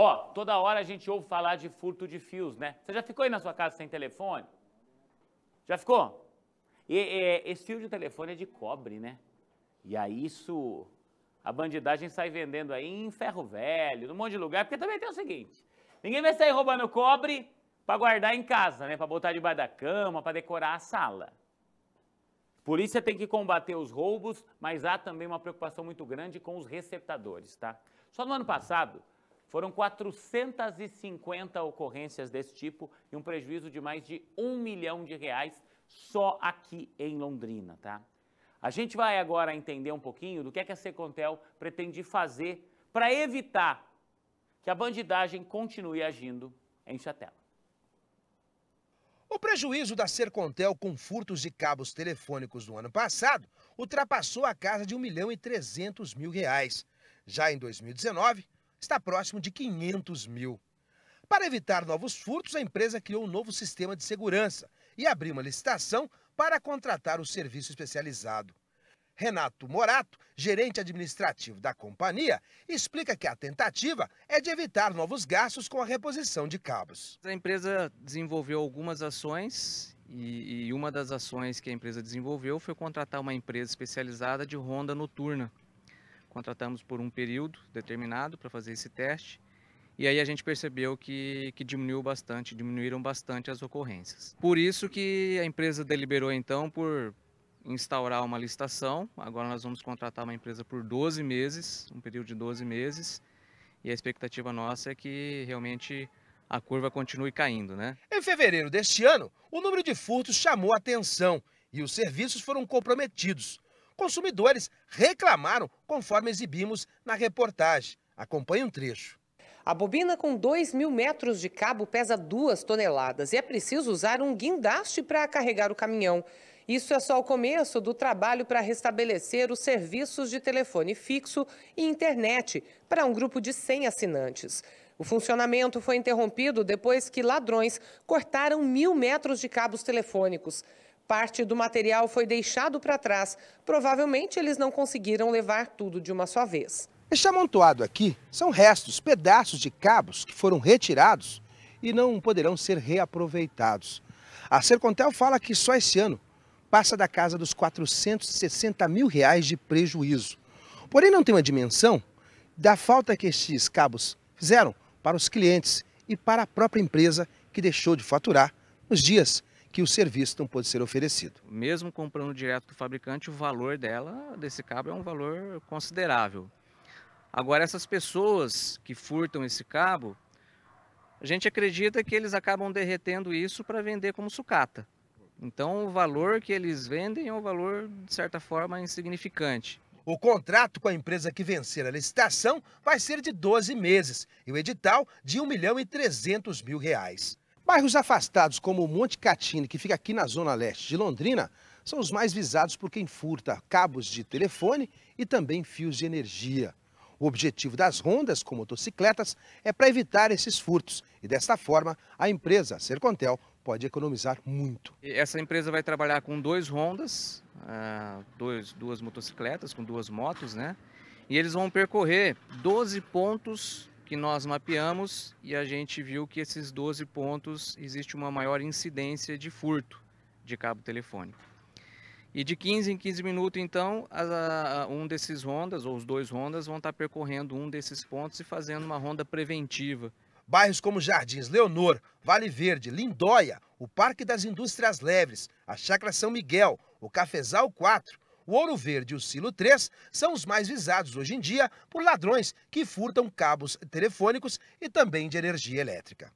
Ó, toda hora a gente ouve falar de furto de fios, né? Você já ficou aí na sua casa sem telefone? Já ficou? E, e, esse fio de telefone é de cobre, né? E aí isso, a bandidagem sai vendendo aí em ferro velho, num monte de lugar, porque também tem o seguinte, ninguém vai sair roubando cobre para guardar em casa, né? Para botar debaixo da cama, para decorar a sala. Polícia tem que combater os roubos, mas há também uma preocupação muito grande com os receptadores, tá? Só no ano passado, foram 450 ocorrências desse tipo e um prejuízo de mais de um milhão de reais só aqui em Londrina, tá? A gente vai agora entender um pouquinho do que, é que a Secontel pretende fazer para evitar que a bandidagem continue agindo em Chatela. O prejuízo da Sercontel com furtos de cabos telefônicos no ano passado ultrapassou a casa de 1 milhão e 300 mil reais. Já em 2019, está próximo de 500 mil. Para evitar novos furtos, a empresa criou um novo sistema de segurança e abriu uma licitação para contratar o serviço especializado. Renato Morato, gerente administrativo da companhia, explica que a tentativa é de evitar novos gastos com a reposição de cabos. A empresa desenvolveu algumas ações e, e uma das ações que a empresa desenvolveu foi contratar uma empresa especializada de ronda noturna contratamos por um período determinado para fazer esse teste. E aí a gente percebeu que, que diminuiu bastante, diminuíram bastante as ocorrências. Por isso que a empresa deliberou então por instaurar uma licitação. Agora nós vamos contratar uma empresa por 12 meses, um período de 12 meses. E a expectativa nossa é que realmente a curva continue caindo, né? Em fevereiro deste ano, o número de furtos chamou a atenção e os serviços foram comprometidos consumidores reclamaram, conforme exibimos na reportagem. Acompanhe um trecho. A bobina com 2 mil metros de cabo pesa 2 toneladas e é preciso usar um guindaste para carregar o caminhão. Isso é só o começo do trabalho para restabelecer os serviços de telefone fixo e internet para um grupo de 100 assinantes. O funcionamento foi interrompido depois que ladrões cortaram mil metros de cabos telefônicos. Parte do material foi deixado para trás. Provavelmente eles não conseguiram levar tudo de uma só vez. Este amontoado aqui são restos, pedaços de cabos que foram retirados e não poderão ser reaproveitados. A Sercontel fala que só esse ano passa da casa dos 460 mil reais de prejuízo. Porém, não tem uma dimensão da falta que estes cabos fizeram para os clientes e para a própria empresa que deixou de faturar nos dias que o serviço não pode ser oferecido. Mesmo comprando direto do fabricante, o valor dela, desse cabo, é um valor considerável. Agora, essas pessoas que furtam esse cabo, a gente acredita que eles acabam derretendo isso para vender como sucata. Então, o valor que eles vendem é um valor, de certa forma, insignificante. O contrato com a empresa que vencer a licitação vai ser de 12 meses e o edital de 1 milhão e 300 mil reais. Bairros afastados como Monte Catini, que fica aqui na zona leste de Londrina, são os mais visados por quem furta cabos de telefone e também fios de energia. O objetivo das rondas com motocicletas é para evitar esses furtos e desta forma a empresa Sercontel pode economizar muito. Essa empresa vai trabalhar com dois rondas, ah, dois, duas motocicletas com duas motos, né? E eles vão percorrer 12 pontos que nós mapeamos e a gente viu que esses 12 pontos existe uma maior incidência de furto de cabo telefônico. E de 15 em 15 minutos, então, a, a, um desses rondas, ou os dois rondas, vão estar tá percorrendo um desses pontos e fazendo uma ronda preventiva. Bairros como Jardins Leonor, Vale Verde, Lindóia, o Parque das Indústrias Leves, a Chácara São Miguel, o Cafezal 4, o Ouro Verde e o Silo 3 são os mais visados hoje em dia por ladrões que furtam cabos telefônicos e também de energia elétrica.